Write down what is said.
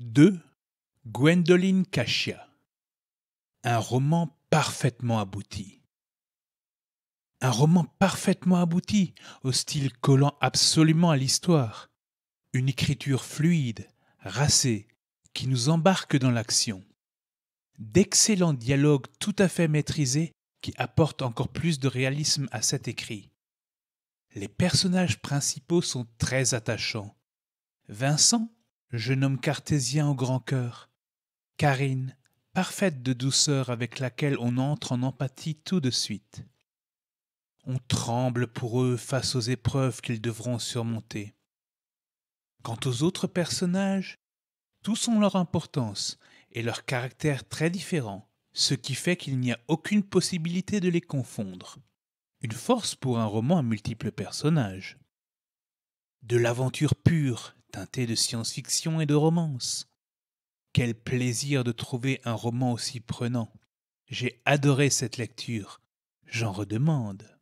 2. Gwendoline Cascia. Un roman parfaitement abouti. Un roman parfaitement abouti, au style collant absolument à l'histoire. Une écriture fluide, racée, qui nous embarque dans l'action. D'excellents dialogues tout à fait maîtrisés qui apportent encore plus de réalisme à cet écrit les personnages principaux sont très attachants. Vincent, jeune homme cartésien au grand cœur. Karine, parfaite de douceur avec laquelle on entre en empathie tout de suite. On tremble pour eux face aux épreuves qu'ils devront surmonter. Quant aux autres personnages, tous ont leur importance et leur caractère très différent, ce qui fait qu'il n'y a aucune possibilité de les confondre une force pour un roman à multiples personnages. De l'aventure pure, teintée de science-fiction et de romance. Quel plaisir de trouver un roman aussi prenant. J'ai adoré cette lecture. J'en redemande.